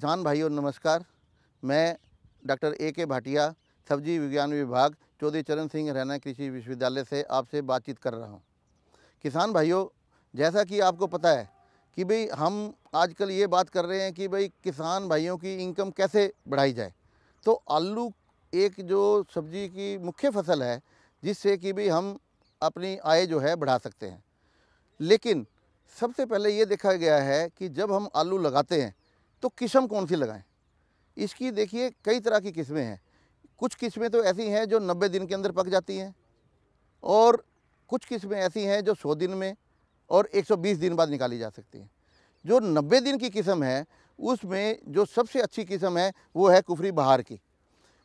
किसान भाइयों नमस्कार मैं डॉक्टर ए के भाटिया सब्जी विज्ञान विभाग चौधरी चरण सिंह हरियाणा कृषि विश्वविद्यालय से आपसे बातचीत कर रहा हूँ किसान भाइयों जैसा कि आपको पता है कि भाई हम आजकल ये बात कर रहे हैं कि भाई किसान भाइयों की इनकम कैसे बढ़ाई जाए तो आलू एक जो सब्जी की मुख्य फसल है जिससे कि भी हम अपनी आय जो है बढ़ा सकते हैं लेकिन सबसे पहले ये देखा गया है कि जब हम आलू लगाते हैं तो किस्म कौन सी लगाएं इसकी देखिए कई तरह की किस्में हैं कुछ किस्में तो ऐसी हैं जो नब्बे दिन के अंदर पक जाती हैं और कुछ किस्में ऐसी हैं जो सौ दिन में और 120 दिन बाद निकाली जा सकती हैं जो नब्बे दिन की किस्म है उसमें जो सबसे अच्छी किस्म है वो है कुफरी बहार की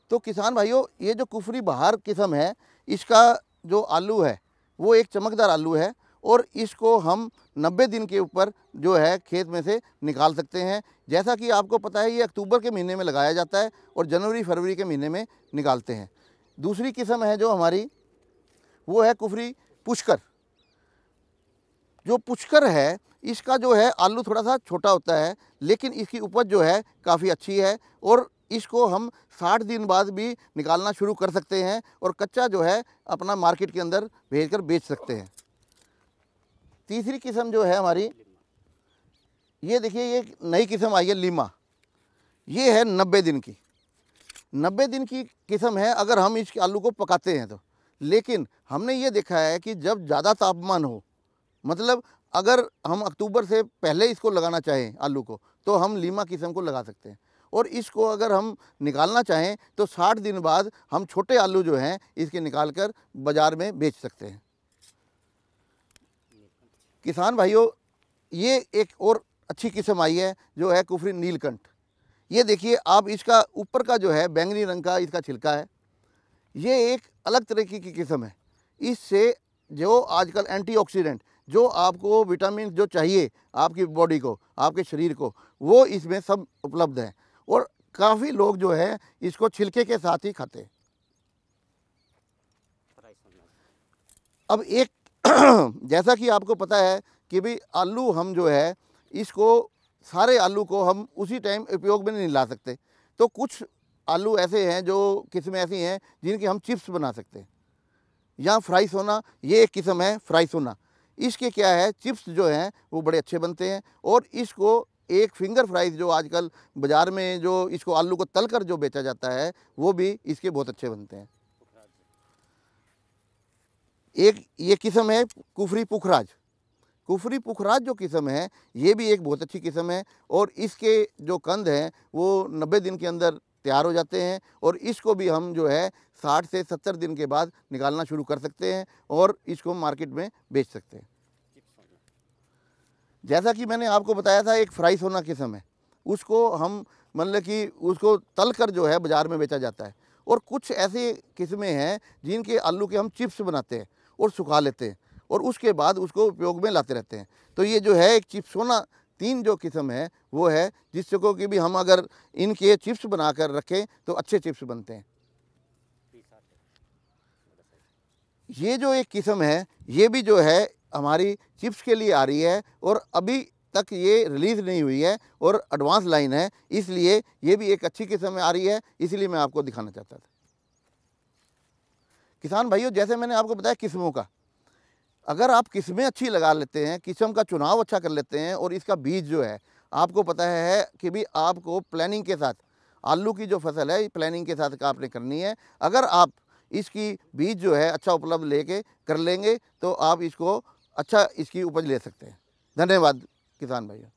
तो किसान भाइयों ये जो कुफरी बहार किस्म है इसका जो आलू है वो एक चमकदार आलू है और इसको हम 90 दिन के ऊपर जो है खेत में से निकाल सकते हैं जैसा कि आपको पता है ये अक्टूबर के महीने में लगाया जाता है और जनवरी फरवरी के महीने में निकालते हैं दूसरी किस्म है जो हमारी वो है कुफरी पुष्कर जो पुष्कर है इसका जो है आलू थोड़ा सा छोटा होता है लेकिन इसकी उपज जो है काफ़ी अच्छी है और इसको हम 60 दिन बाद भी निकालना शुरू कर सकते हैं और कच्चा जो है अपना मार्केट के अंदर भेजकर बेच सकते हैं तीसरी किस्म जो है हमारी ये देखिए ये नई किस्म आई है लीमा ये है नब्बे दिन की नब्बे दिन की किस्म है अगर हम इस आलू को पकाते हैं तो लेकिन हमने ये देखा है कि जब ज़्यादा तापमान हो मतलब अगर हम अक्टूबर से पहले इसको लगाना चाहें आलू को तो हम लीमा किस्म को लगा सकते हैं और इसको अगर हम निकालना चाहें तो 60 दिन बाद हम छोटे आलू जो हैं इसके निकाल कर बाज़ार में बेच सकते हैं किसान भाइयों ये एक और अच्छी किस्म आई है जो है कुफरी नीलकंठ ये देखिए आप इसका ऊपर का जो है बैंगनी रंग का इसका छिलका है ये एक अलग तरीके की किस्म है इससे जो आजकल एंटीऑक्सीडेंट जो आपको विटामिन जो चाहिए आपकी बॉडी को आपके शरीर को वो इसमें सब उपलब्ध है और काफ़ी लोग जो है इसको छिलके के साथ ही खाते हैं अब एक जैसा कि आपको पता है कि भाई आलू हम जो है इसको सारे आलू को हम उसी टाइम उपयोग में नहीं ला सकते तो कुछ आलू ऐसे हैं जो किस्में ऐसी हैं जिनकी हम चिप्स बना सकते हैं या फ्राई सोना ये एक किस्म है फ्राई सोना इसके क्या है चिप्स जो हैं वो बड़े अच्छे बनते हैं और इसको एक फिंगर फ्राइज जो आजकल बाज़ार में जो इसको आलू को तल कर जो बेचा जाता है वो भी इसके बहुत अच्छे बनते हैं एक ये किस्म है कुफरी पुखराज कुफरी पुखराज जो किस्म है ये भी एक बहुत अच्छी किस्म है और इसके जो कंद हैं वो नब्बे दिन के अंदर तैयार हो जाते हैं और इसको भी हम जो है साठ से सत्तर दिन के बाद निकालना शुरू कर सकते हैं और इसको मार्केट में बेच सकते हैं जैसा कि मैंने आपको बताया था एक फ्राई सोना किस्म है उसको हम मतलब कि उसको तल कर जो है बाज़ार में बेचा जाता है और कुछ ऐसी किस्में हैं जिनके आलू के हम चिप्स बनाते हैं और सुखा लेते हैं और उसके बाद उसको उपयोग में लाते रहते हैं तो ये जो है एक चिप्सोना तीन जो किस्म है वो है जिससे को कि भी हम अगर इनके चिप्स बना कर रखें तो अच्छे चिप्स बनते हैं ये जो एक किस्म है ये भी जो है हमारी चिप्स के लिए आ रही है और अभी तक ये रिलीज़ नहीं हुई है और एडवांस लाइन है इसलिए ये भी एक अच्छी किस्म में आ रही है इसलिए मैं आपको दिखाना चाहता था किसान भाइयों जैसे मैंने आपको बताया किस्मों का अगर आप किस्में अच्छी लगा लेते हैं किस्म का चुनाव अच्छा कर लेते हैं और इसका बीज जो है आपको पता है कि भी आपको प्लानिंग के साथ आलू की जो फसल है प्लानिंग के साथ आपने करनी है अगर आप इसकी बीज जो है अच्छा उपलब्ध लेके कर लेंगे तो आप इसको अच्छा इसकी उपज ले सकते हैं धन्यवाद किसान भाइयों